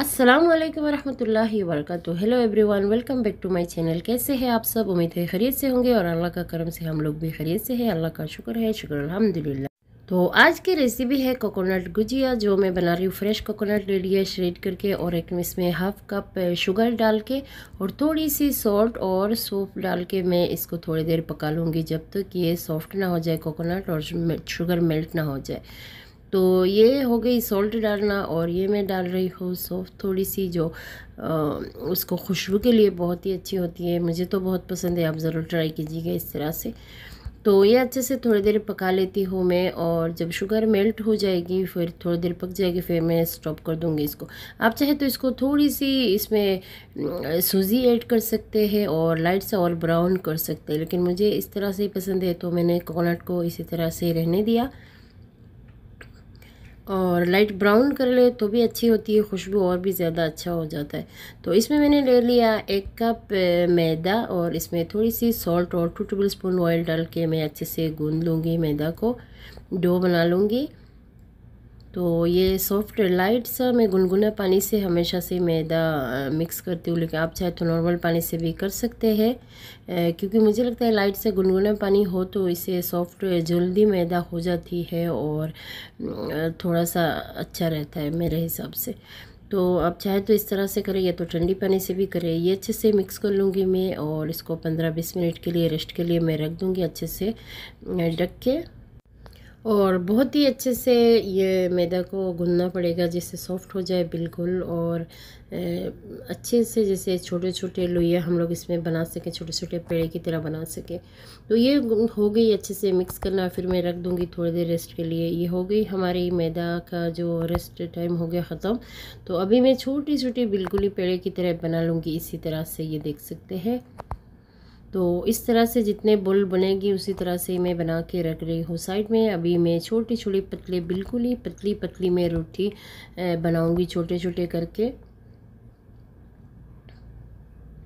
अस्सलाम वालेकुम वरहमतुल्लाहि वबरकatuh hello everyone welcome back to my channel कैसे हैं आप सब उम्मीद है खरीद से होंगे और अल्लाह का करम से हम लोग भी खरीद से हैं अल्लाह का शुक्र है शुक्र अल्हम्दुलिल्लाह तो आज की रेसिपी है कोकोनट गुजिया जो मैं बना रही हूँ फ्रेश कोकोनट ले लिया श्रेड करके और एक में इसमें हाफ कप शुगर डाल के और थोड़ी सी सॉल्ट और सूप डाल के मैं इसको थोड़ी देर पका लूँगी जब तक तो ये सॉफ्ट ना हो जाए कोकोनट और शुगर मेल्ट ना हो जाए तो ये हो गई सॉल्ट डालना और ये मैं डाल रही हूँ सौफ थोड़ी सी जो आ, उसको खुशबू के लिए बहुत ही अच्छी होती है मुझे तो बहुत पसंद है आप ज़रूर ट्राई कीजिएगा इस तरह से तो ये अच्छे से थोड़ी देर पका लेती हूँ मैं और जब शुगर मेल्ट हो जाएगी फिर थोड़ी देर पक जाएगी फिर मैं स्टॉप कर दूँगी इसको आप चाहे तो इसको थोड़ी सी इसमें सूजी ऐड कर सकते हैं और लाइट से और ब्राउन कर सकते हैं लेकिन मुझे इस तरह से ही पसंद है तो मैंने कोकोनट को इसी तरह से रहने दिया और लाइट ब्राउन कर ले तो भी अच्छी होती है खुशबू और भी ज़्यादा अच्छा हो जाता है तो इसमें मैंने ले लिया एक कप मैदा और इसमें थोड़ी सी सॉल्ट और टू टेबल स्पून ऑयल डाल के मैं अच्छे से गूंद लूँगी मैदा को डो बना लूँगी तो ये सॉफ्ट लाइट सा मैं गुनगुना पानी से हमेशा से मैदा मिक्स करती हूँ लेकिन आप चाहे तो नॉर्मल पानी से भी कर सकते हैं क्योंकि मुझे लगता है लाइट से गुनगुना पानी हो तो इसे सॉफ्ट जल्दी मैदा हो जाती है और थोड़ा सा अच्छा रहता है मेरे हिसाब से तो आप चाहे तो इस तरह से करें या तो ठंडी पानी से भी करें ये अच्छे से मिक्स कर लूँगी मैं और इसको पंद्रह बीस मिनट के लिए रेस्ट के लिए मैं रख दूँगी अच्छे से ढक के और बहुत ही अच्छे से ये मैदा को गूंदना पड़ेगा जिससे सॉफ्ट हो जाए बिल्कुल और अच्छे से जैसे छोटे छोटे लोइया हम लोग इसमें बना सकें छोटे छोटे पेड़ की तरह बना सकें तो ये हो गई अच्छे से मिक्स करना फिर मैं रख दूँगी थोड़ी देर रेस्ट के लिए ये हो गई हमारी मैदा का जो रेस्ट टाइम हो गया ख़त्म तो अभी मैं छोटी छोटी बिल्कुल ही पेड़ की तरह बना लूँगी इसी तरह से ये देख सकते हैं तो इस तरह से जितने बुल बनेगी उसी तरह से मैं बना के रख रही हूँ साइड में अभी मैं छोटी छोटी पतले बिल्कुल ही पतली पतली मैं रोटी बनाऊँगी छोटे छोटे करके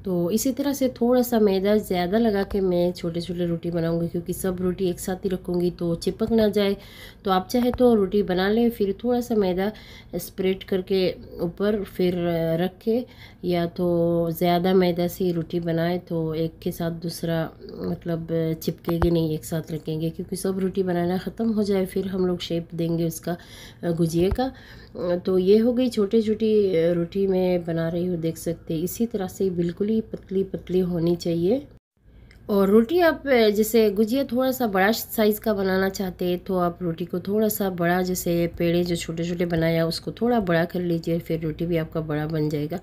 तो इसी तरह से थोड़ा सा मैदा ज़्यादा लगा के मैं छोटे छोटे रोटी बनाऊंगी क्योंकि सब रोटी एक साथ ही रखूँगी तो चिपक ना जाए तो आप चाहे तो रोटी बना लें फिर थोड़ा सा मैदा स्प्रेड करके ऊपर फिर रख के या तो ज़्यादा मैदा से रोटी बनाए तो एक के साथ दूसरा मतलब चिपकेगी नहीं एक साथ रखेंगे क्योंकि सब रोटी बनाना ख़त्म हो जाए फिर हम लोग शेप देंगे उसका गुजिए का तो ये हो गई छोटी छोटी रोटी मैं बना रही हूँ देख सकते इसी तरह से बिल्कुल ही पतली पतली होनी चाहिए और रोटी आप जैसे गुजिया थोड़ा सा बड़ा साइज़ का बनाना चाहते हैं तो आप रोटी को थोड़ा सा बड़ा जैसे पेड़े जो छोटे छोटे बनाया उसको थोड़ा बड़ा कर लीजिए फिर रोटी भी आपका बड़ा बन जाएगा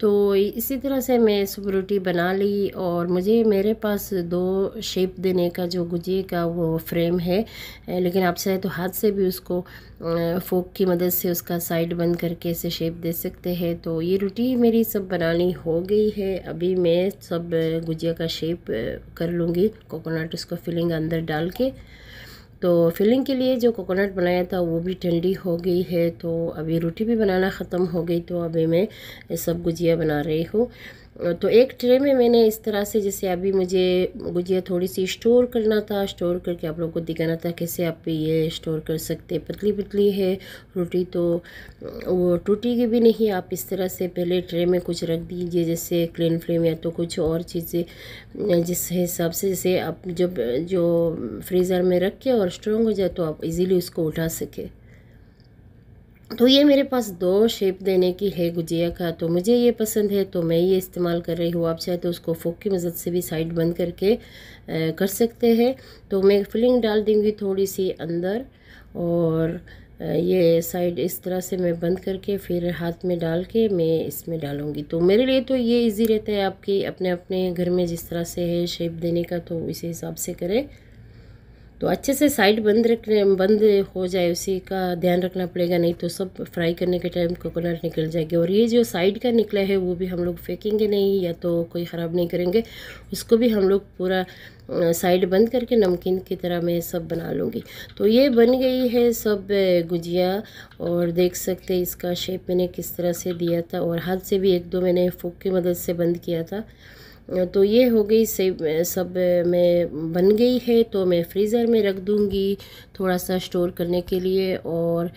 तो इसी तरह से मैं सब रोटी बना ली और मुझे मेरे पास दो शेप देने का जो गुजिए का वो फ्रेम है लेकिन आप चाहे तो हाथ से भी उसको फोक की मदद से उसका साइड बंद करके ऐसे शेप दे सकते हैं तो ये रोटी मेरी सब बनानी हो गई है अभी मैं सब गुजिया का शेप कर लूँगी कोकोनट उसको फिलिंग अंदर डाल के तो फिलिंग के लिए जो कोकोनट बनाया था वो भी ठंडी हो गई है तो अभी रोटी भी बनाना ख़त्म हो गई तो अभी मैं सब गुजिया बना रही हूँ तो एक ट्रे में मैंने इस तरह से जैसे अभी मुझे गुजिया थोड़ी सी स्टोर करना था स्टोर करके आप लोगों को दिखाना था कैसे आप ये स्टोर कर सकते पतली पतली है रोटी तो वो टूटेगी भी नहीं आप इस तरह से पहले ट्रे में कुछ रख दीजिए जैसे क्लीन फ्लेम या तो कुछ और चीज़ें जिस हिसाब से जैसे आप जब जो फ्रीज़र में रख के और स्ट्रॉन्ग हो जाए तो आप इजीली उसको उठा सकें तो ये मेरे पास दो शेप देने की है गुजिया का तो मुझे ये पसंद है तो मैं ये इस्तेमाल कर रही हूँ आप चाहे तो उसको फोक की मदद से भी साइड बंद करके आ, कर सकते हैं तो मैं फिलिंग डाल दूँगी थोड़ी सी अंदर और ये साइड इस तरह से मैं बंद करके फिर हाथ में डाल के मैं इसमें डालूँगी तो मेरे लिए तो ये इजी रहता है आपकी अपने अपने घर में जिस तरह से है शेप देने का तो इसी हिसाब से करें तो अच्छे से साइड बंद रखने बंद हो जाए उसी का ध्यान रखना पड़ेगा नहीं तो सब फ्राई करने के टाइम कोकोनट निकल जाएगी और ये जो साइड का निकला है वो भी हम लोग फेंकेंगे नहीं या तो कोई ख़राब नहीं करेंगे उसको भी हम लोग पूरा साइड बंद करके नमकीन की तरह मैं सब बना लूँगी तो ये बन गई है सब गुजिया और देख सकते इसका शेप मैंने किस तरह से दिया था और हाथ से भी एक दो मैंने फूक की मदद से बंद किया था तो ये हो गई से सब मैं बन गई है तो मैं फ्रीज़र में रख दूँगी थोड़ा सा स्टोर करने के लिए और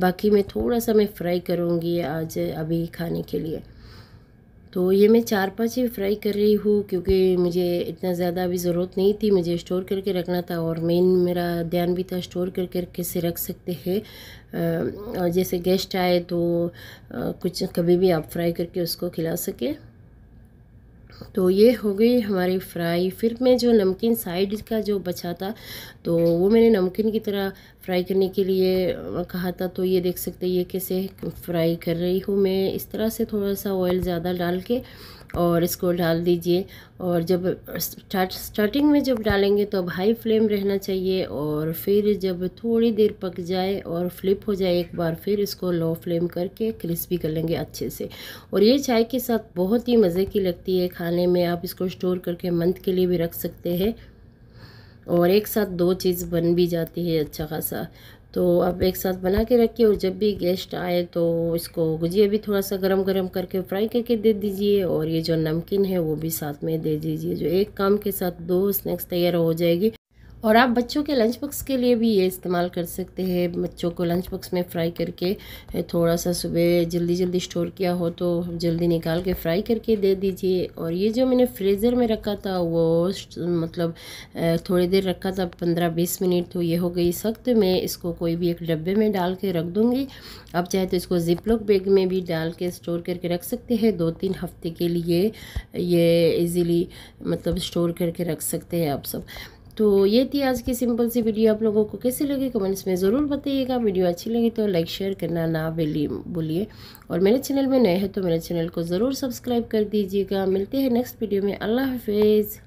बाकी मैं थोड़ा सा मैं फ्राई करूँगी आज अभी खाने के लिए तो ये मैं चार पाँच ही फ्राई कर रही हूँ क्योंकि मुझे इतना ज़्यादा अभी ज़रूरत नहीं थी मुझे स्टोर करके रखना था और मेन मेरा ध्यान भी था स्टोर करके कैसे रख सकते हैं जैसे गेस्ट आए तो कुछ कभी भी आप फ्राई करके उसको खिला सके तो ये हो गई हमारी फ्राई फिर मैं जो नमकीन साइड का जो बचा था तो वो मैंने नमकीन की तरह फ्राई करने के लिए कहा था तो ये देख सकते ये कैसे फ्राई कर रही हूँ मैं इस तरह से थोड़ा सा ऑयल ज़्यादा डाल के और इसको डाल दीजिए और जब स्टार्ट स्टार्टिंग में जब डालेंगे तो अब हाई फ्लेम रहना चाहिए और फिर जब थोड़ी देर पक जाए और फ्लिप हो जाए एक बार फिर इसको लो फ्लेम करके क्रिस्पी कर लेंगे अच्छे से और ये चाय के साथ बहुत ही मज़े की लगती है खाने में आप इसको स्टोर करके मंथ के लिए भी रख सकते हैं और एक साथ दो चीज़ बन भी जाती है अच्छा खासा तो आप एक साथ बना के रखिए और जब भी गेस्ट आए तो इसको गुजिया भी थोड़ा सा गरम गरम करके फ्राई करके दे दीजिए और ये जो नमकीन है वो भी साथ में दे दीजिए जो एक काम के साथ दो स्नैक्स तैयार हो जाएगी और आप बच्चों के लंच बॉक्स के लिए भी ये इस्तेमाल कर सकते हैं बच्चों को लंच बॉक्स में फ्राई करके थोड़ा सा सुबह जल्दी जल्दी स्टोर किया हो तो जल्दी निकाल के फ्राई करके दे दीजिए और ये जो मैंने फ्रीज़र में रखा था वो मतलब थोड़ी देर रखा था पंद्रह बीस मिनट तो ये हो गई सख्त मैं इसको कोई भी एक डब्बे में डाल के रख दूँगी आप चाहे तो इसको जिपलॉक बैग में भी डाल के स्टोर करके रख सकते हैं दो तीन हफ्ते के लिए ये इजीली मतलब स्टोर करके रख सकते हैं आप सब तो ये थी आज की सिंपल सी वीडियो आप लोगों को कैसे लगी कमेंट्स में ज़रूर बताइएगा वीडियो अच्छी लगी तो लाइक शेयर करना ना बोलिए और मेरे चैनल में नए हैं तो मेरे चैनल को ज़रूर सब्सक्राइब कर दीजिएगा मिलते हैं नेक्स्ट वीडियो में अल्लाह हाफिज़